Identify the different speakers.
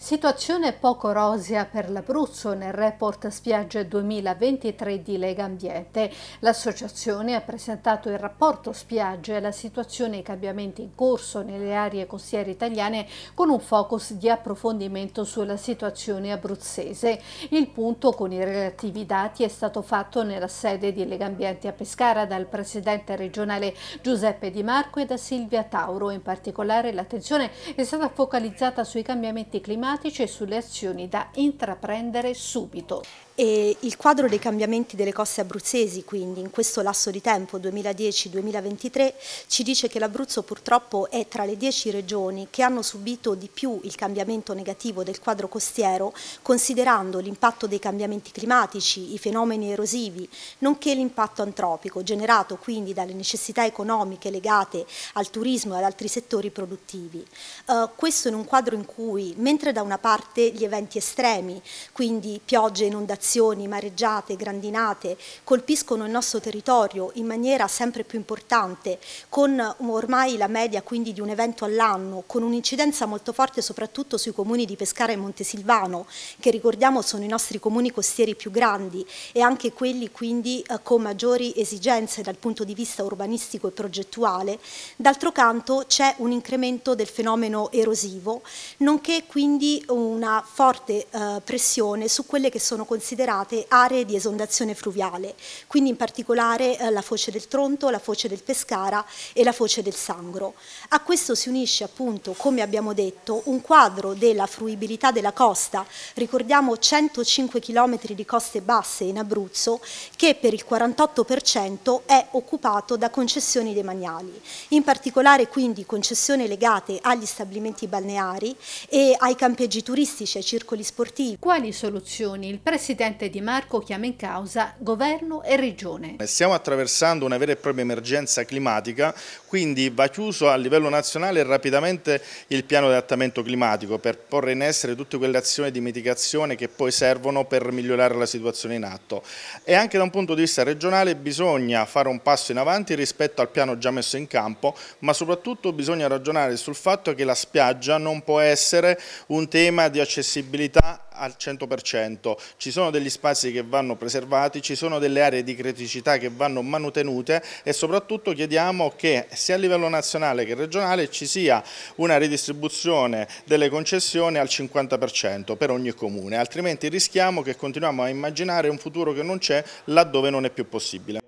Speaker 1: Situazione poco rosea per l'Abruzzo nel report Spiagge 2023 di Lega Ambiente. L'associazione ha presentato il rapporto Spiagge, la situazione e i cambiamenti in corso nelle aree costiere italiane con un focus di approfondimento sulla situazione abruzzese. Il punto con i relativi dati è stato fatto nella sede di Lega Ambiente a Pescara dal presidente regionale Giuseppe Di Marco e da Silvia Tauro. In particolare l'attenzione è stata focalizzata sui cambiamenti
Speaker 2: climatici problematiche e sulle azioni da intraprendere subito. E il quadro dei cambiamenti delle coste abruzzesi, quindi in questo lasso di tempo 2010-2023, ci dice che l'Abruzzo purtroppo è tra le 10 regioni che hanno subito di più il cambiamento negativo del quadro costiero, considerando l'impatto dei cambiamenti climatici, i fenomeni erosivi, nonché l'impatto antropico, generato quindi dalle necessità economiche legate al turismo e ad altri settori produttivi. Uh, questo in un quadro in cui, mentre da da una parte gli eventi estremi, quindi piogge, inondazioni, mareggiate, grandinate, colpiscono il nostro territorio in maniera sempre più importante, con ormai la media quindi di un evento all'anno, con un'incidenza molto forte soprattutto sui comuni di Pescara e Montesilvano, che ricordiamo sono i nostri comuni costieri più grandi e anche quelli quindi eh, con maggiori esigenze dal punto di vista urbanistico e progettuale, d'altro canto c'è un incremento del fenomeno erosivo, nonché quindi quindi una forte eh, pressione su quelle che sono considerate aree di esondazione fluviale, quindi in particolare eh, la foce del Tronto, la foce del Pescara e la foce del Sangro. A questo si unisce appunto, come abbiamo detto, un quadro della fruibilità della costa, ricordiamo 105 km di coste basse in Abruzzo, che per il 48% è occupato da concessioni demaniali, in particolare quindi concessioni legate agli stabilimenti balneari e ai campi campeggi turistici e circoli sportivi. Quali soluzioni il presidente Di Marco chiama in
Speaker 1: causa governo e regione?
Speaker 3: Stiamo attraversando una vera e propria emergenza climatica, quindi va chiuso a livello nazionale rapidamente il piano di adattamento climatico per porre in essere tutte quelle azioni di mitigazione che poi servono per migliorare la situazione in atto. E anche da un punto di vista regionale bisogna fare un passo in avanti rispetto al piano già messo in campo, ma soprattutto bisogna ragionare sul fatto che la spiaggia non può essere un tema di accessibilità al 100%, ci sono degli spazi che vanno preservati, ci sono delle aree di criticità che vanno mantenute e soprattutto chiediamo che sia a livello nazionale che regionale ci sia una ridistribuzione delle concessioni al 50% per ogni comune, altrimenti rischiamo che continuiamo a immaginare un futuro che non c'è laddove non è più possibile.